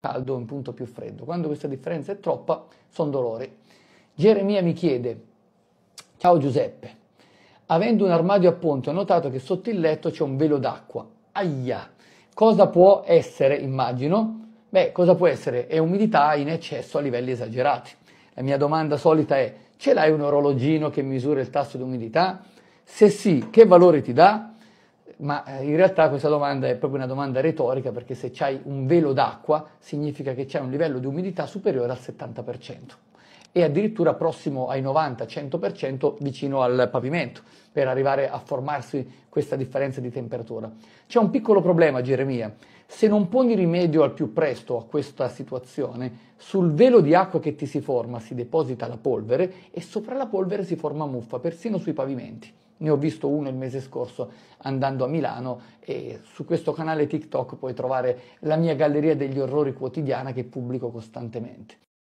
caldo e un punto più freddo. Quando questa differenza è troppa, sono dolori. Geremia mi chiede, ciao Giuseppe, avendo un armadio a ponte ho notato che sotto il letto c'è un velo d'acqua. Aia, cosa può essere, immagino? Beh, cosa può essere? È umidità in eccesso a livelli esagerati. La mia domanda solita è, ce l'hai un orologino che misura il tasso di umidità? Se sì, che valore ti dà? ma eh, in realtà questa domanda è proprio una domanda retorica perché se c'hai un velo d'acqua significa che c'è un livello di umidità superiore al 70% e addirittura prossimo ai 90-100% vicino al pavimento per arrivare a formarsi questa differenza di temperatura. C'è un piccolo problema, Geremia. Se non poni rimedio al più presto a questa situazione, sul velo di acqua che ti si forma si deposita la polvere e sopra la polvere si forma muffa, persino sui pavimenti ne ho visto uno il mese scorso andando a Milano e su questo canale TikTok puoi trovare la mia galleria degli orrori quotidiana che pubblico costantemente.